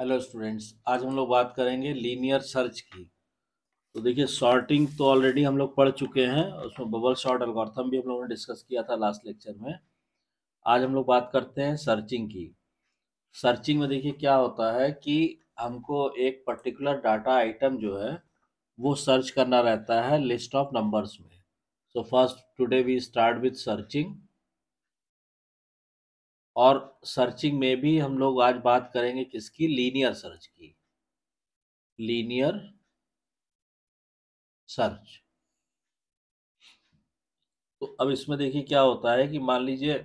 Hello students आज हम लोग बात करेंगे लीनियर सर्च की तो देखिए सॉर्टिंग तो ऑलरेडी हम लोग पढ़ चुके हैं उसमें बबल शॉर्ट एल्गोरिथम भी हम लोगों ने डिस्कस किया था लास्ट लेक्चर में आज हम लोग बात करते हैं सर्चिंग की सर्चिंग में देखिए क्या होता है कि हमको एक पर्टिकुलर डाटा आइटम जो है वो सर्च करना रहता है लिस्ट ऑफ नंबर्स में so first today we start with searching और सर्चिंग में भी हम लोग आज बात करेंगे किसकी लीनियर सर्च की लीनियर सर्च तो अब इसमें देखिए क्या होता है कि मान लीजिए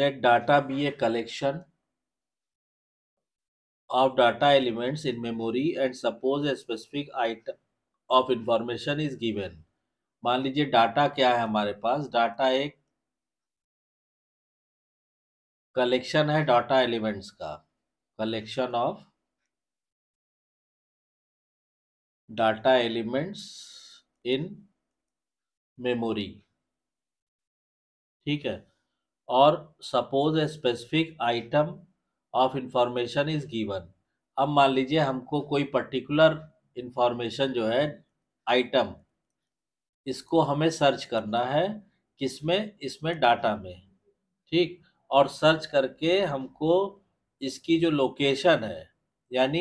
let data be a collection of data elements in memory and suppose a specific item of information is given मान लीजिए डाटा क्या है हमारे पास डाटा एक कलेक्शन है डाटा एलिमेंट्स का collection of data elements in memory ठीक है और suppose a specific item of information is given अब मान लीजिए हमको कोई पर्टिकुलर इंफॉर्मेशन जो है आइटम इसको हमें सर्च करना है किसमें इसमें डाटा में ठीक और सर्च करके हमको इसकी जो लोकेशन है यानी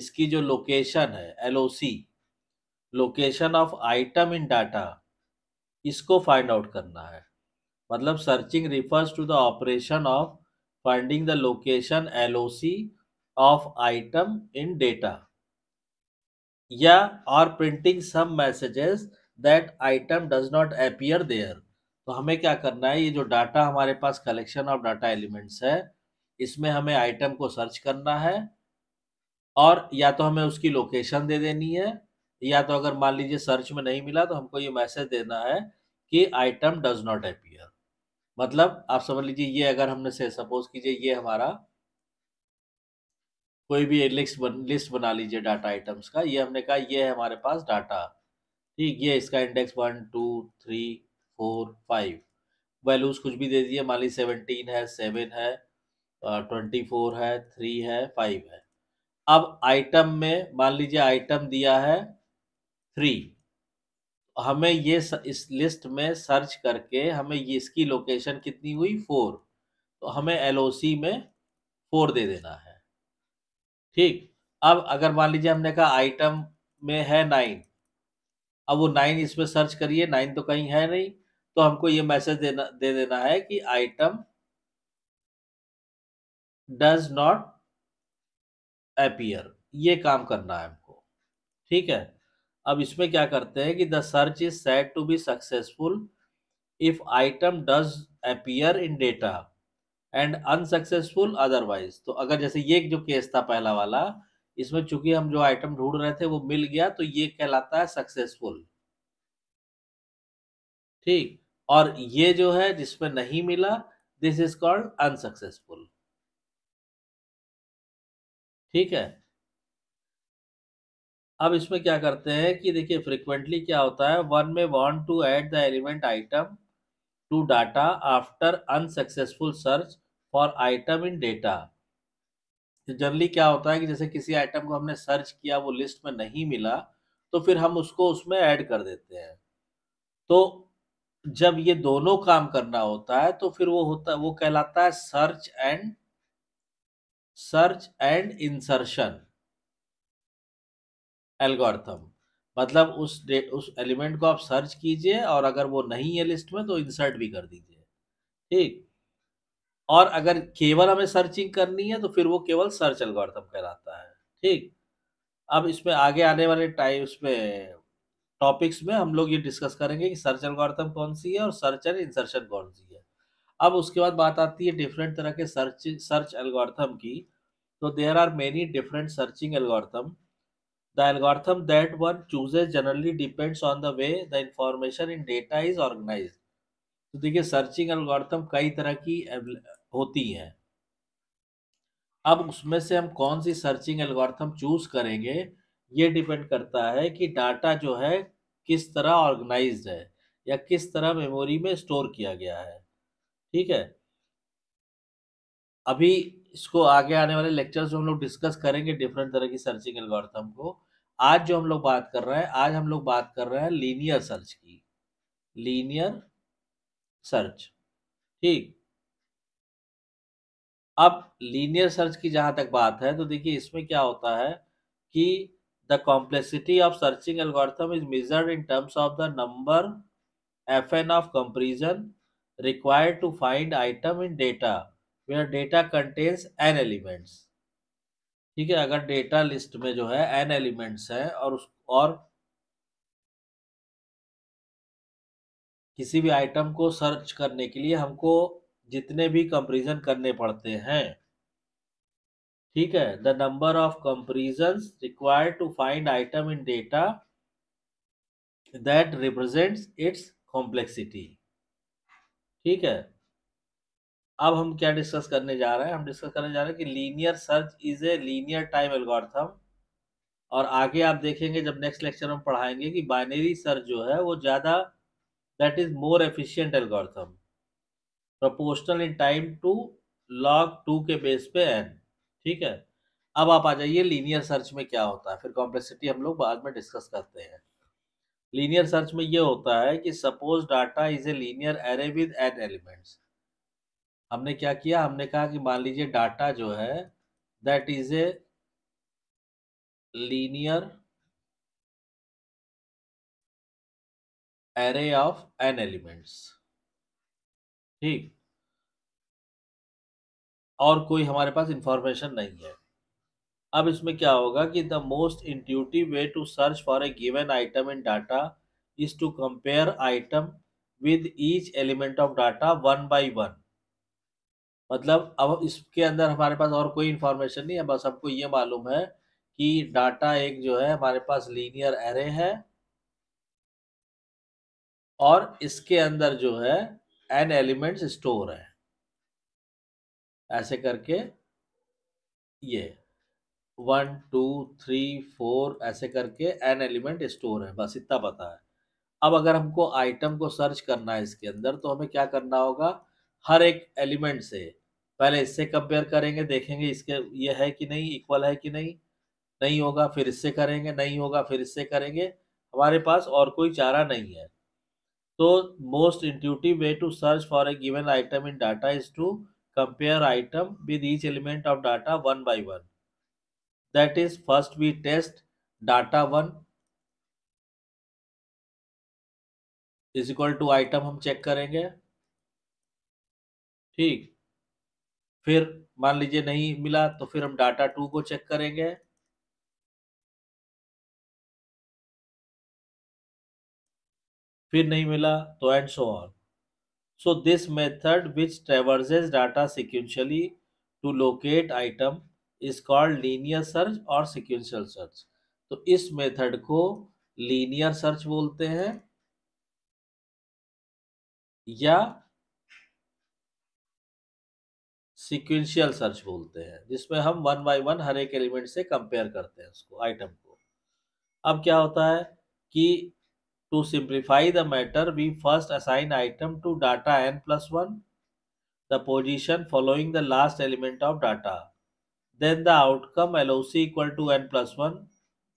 इसकी जो लोकेशन है L location of item in data इसको फाइंड आउट करना है मतलब searching refers to the operation of finding the location L of item in data या और printing some messages that item does not appear there तो हमें क्या करना है ये जो डाटा हमारे पास कलेक्शन ऑफ डाटा एलिमेंट्स है इसमें हमें आइटम को सर्च करना है और या तो हमें उसकी लोकेशन दे देनी है या तो अगर मान लीजिए सर्च में नहीं मिला तो हमको ये मैसेज देना है कि आइटम डज नॉट अपियर मतलब आप समझ लीजिए ये अगर हमने से सपोज कीजिए ये हमारा कोई भी लिस्ट बन, लिस्ट बना लीजिए डाटा आइटम्स का ये हमने कहा ये है हमारे पास डाटा ठीक ये इसका index one two three four five values कुछ भी दे दिए मान ली सेवनटीन है सेवन है ट्वेंटी फोर है थ्री है फाइव है अब आइटम में मान लीजिए आइटम दिया है थ्री हमें ये इस लिस्ट में सर्च करके हमें ये इसकी लोकेशन कितनी हुई फोर तो हमें एल में फोर दे देना है ठीक अब अगर मान लीजिए हमने कहा आइटम में है नाइन अब वो नाइन इसमें सर्च करिए नाइन तो कहीं है नहीं तो हमको ये मैसेज देना दे देना है कि आइटम डज नॉट अपियर ये काम करना है हमको ठीक है अब इसमें क्या करते हैं कि the search is set to be successful if item does appear in data and unsuccessful otherwise तो अगर जैसे ये जो केस था पहला वाला इसमें चूंकि हम जो आइटम ढूंढ रहे थे वो मिल गया तो ये कहलाता है सक्सेसफुल ठीक और ये जो है जिसमें नहीं मिला दिस इज कॉल्ड अनसक्सेसफुल ठीक है अब इसमें क्या करते हैं कि देखिए फ्रिक्वेंटली क्या होता है one may want to add the element item to data after unsuccessful search for item in data generally क्या होता है कि जैसे किसी आइटम को हमने सर्च किया वो लिस्ट में नहीं मिला तो फिर हम उसको उसमें ऐड कर देते हैं तो जब ये दोनों काम करना होता है तो फिर वो होता वो कहलाता है search and search and insertion algorithm मतलब उस उस एलिमेंट को आप सर्च कीजिए और अगर वो नहीं है लिस्ट में तो इंसर्ट भी कर दीजिए ठीक और अगर केवल हमें सर्चिंग करनी है तो फिर वो केवल सर्च एल्गोरिथम कहलाता है ठीक अब इसमें आगे आने वाले टाइम इसमें टॉपिक्स में हम लोग ये डिस्कस करेंगे कि सर्च एल्गोरिथम कौन सी है और सर्च एंड इंसर्शन कौन सी है अब उसके बाद बात आती है डिफरेंट तरह के सर्च सर्च एल्गोरिथम की तो there are many different searching algorithm the algorithm that one chooses generally depends on the way the information in data is organise तो देखिए सर्चिंग एल्गोरिथम कई तरह की होती हैं अब उसमें से हम कौन सी सर्चिंग एल्गोरिथम चूज करेंगे ये डिपेंड करता है कि डाटा जो है किस तरह ऑर्गेनाइज है या किस तरह मेमोरी में स्टोर किया गया है ठीक है अभी इसको आगे आने वाले लेक्चर्स में हम लोग डिस्कस करेंगे डिफरेंट तरह की सर्चिंग एल्गोरिथम को आज जो हम लोग बात कर रहे हैं आज हम लोग बात कर रहे हैं लीनियर सर्च की लीनियर सर्च ठीक अब लीनियर सर्च की जहां तक बात है तो देखिए इसमें क्या होता है कि The complexity of searching algorithm is measured in terms of the number Fn of comparison required to find item in data where data contains n elements. ठीक है अगर डेटा लिस्ट में जो है एन एलिमेंट्स है और उस और किसी भी आइटम को सर्च करने के लिए हमको जितने भी कंपेरिजन करने पड़ते हैं ठीक है the number of comparison require to find item in data that represent its complexity ठीक है अब हम क्या डिस्कस करने जा रहे हैं हम डिस्कस करने जा रहे हैं कि linear search is a linear time algorithm और आगे आप देखेंगे जब नेक्स्ट लेक्चर हम पढ़ाएंगे कि बाइनरी सर्च जो है वो ज़्यादा that is more efficient algorithm proportional in time to log two के बेस पे एन ठीक है अब आप आ जाइए लीनियर सर्च में क्या होता है फिर कॉम्प्लेक्सिटी हम लोग बाद में डिस्कस करते हैं लीनियर सर्च में ये होता है कि suppose data is a linear array with N elements हमने क्या किया हमने कहा कि मान लीजिए डाटा जो है that is a linear array of N elements ठीक और कोई हमारे पास इंफॉर्मेशन नहीं है अब इसमें क्या होगा कि the most intuitive way to search for a given item in data is to compare item with each element of data one by one मतलब अब इसके अंदर हमारे पास और कोई इन्फॉर्मेशन नहीं है बस हमको ये मालूम है कि डाटा एक जो है हमारे पास लीनियर एरे है और इसके अंदर जो है एन एलिमेंट्स स्टोर है ऐसे करके ये वन टू थ्री फोर ऐसे करके एन एलिमेंट स्टोर है बस इतना पता है अब अगर हमको आइटम को सर्च करना है इसके अंदर तो हमें क्या करना होगा हर एक एलिमेंट से पहले इससे कंपेयर करेंगे देखेंगे इसके ये है कि नहीं इक्वल है कि नहीं नहीं होगा फिर इससे करेंगे नहीं होगा फिर इससे करेंगे हमारे पास और कोई चारा नहीं है तो most intuitive way to search for a given item in data is to compare item with each element of data one by one. That is first we test data one is equal to item हम check करेंगे ठीक फिर मान लीजिए नहीं मिला तो फिर हम डाटा टू को चेक करेंगे फिर नहीं मिला तो and so on So this method which traverses data sequentially to locate item is called linear search और sequential search. तो इस method को linear search बोलते हैं या सिक्वेंशियल सर्च बोलते हैं जिसमें हम वन बाय वन हर एक एलिमेंट से कंपेयर करते हैं उसको आइटम को अब क्या होता है कि To simplify the matter, we first assign item to data n plus 1, the position following the last element of data. Then the outcome LOC equal to n plus 1,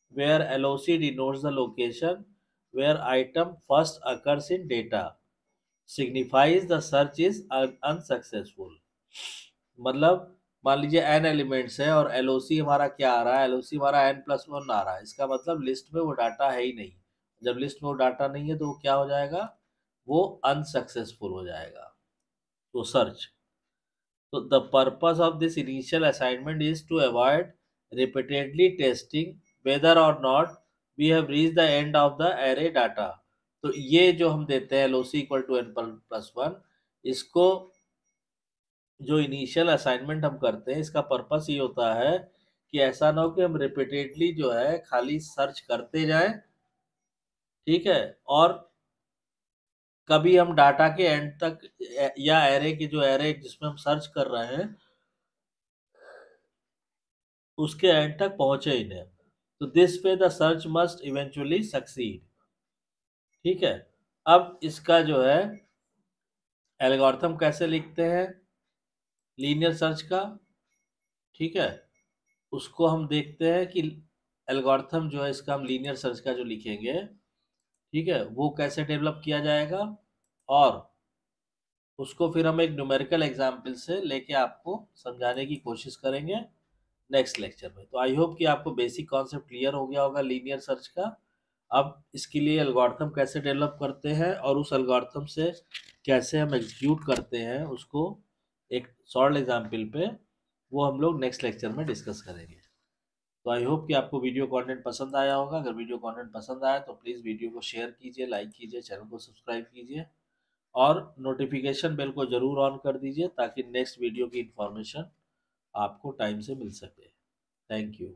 where LOC denotes the location where item first occurs in data, signifies the search is unsuccessful. मतलब मान लीजिए N elements है और L हमारा क्या आ रहा है L हमारा एन प्लस वन आ रहा है इसका मतलब लिस्ट में वो डाटा है ही नहीं जब लिस्ट में वो डाटा नहीं है तो वो क्या हो जाएगा वो अनसक्सेसफुल हो जाएगा तो सर्च तो the purpose of this initial assignment is to avoid repeatedly testing whether or not we have reach the end of the array data तो ये जो हम देते हैं L O C equal to N plus one इसको जो initial assignment हम करते हैं इसका पर्पज ये होता है कि ऐसा ना हो कि हम रिपीटेडली जो है खाली सर्च करते जाएं ठीक है और कभी हम डाटा के एंड तक या एरे की जो एरे जिसमें हम सर्च कर रहे हैं उसके एंड तक पहुंचे ही नहीं तो दिस पे the search must eventually succeed ठीक है अब इसका जो है एल्गोरिथम कैसे लिखते हैं लीनियर सर्च का ठीक है उसको हम देखते हैं कि एल्गोरिथम जो है इसका हम लीनियर सर्च का जो लिखेंगे ठीक है वो कैसे डेवलप किया जाएगा और उसको फिर हम एक न्यूमेरिकल एग्जाम्पल से लेके आपको समझाने की कोशिश करेंगे नेक्स्ट लेक्चर में तो आई होप कि आपको बेसिक कॉन्सेप्ट क्लियर हो गया होगा लीनियर सर्च का अब इसके लिए एल्गोरिथम कैसे डेवलप करते हैं और उस एल्गोरिथम से कैसे हम एग्जीक्यूट करते हैं उसको एक सॉल्ड एग्जाम्पल पे वो हम लोग नेक्स्ट लेक्चर में डिस्कस करेंगे तो आई होप कि आपको वीडियो कंटेंट पसंद आया होगा अगर वीडियो कंटेंट पसंद आया तो प्लीज़ वीडियो को शेयर कीजिए लाइक कीजिए चैनल को सब्सक्राइब कीजिए और नोटिफिकेशन बेल को ज़रूर ऑन कर दीजिए ताकि नेक्स्ट वीडियो की इन्फॉर्मेशन आपको टाइम से मिल सके थैंक यू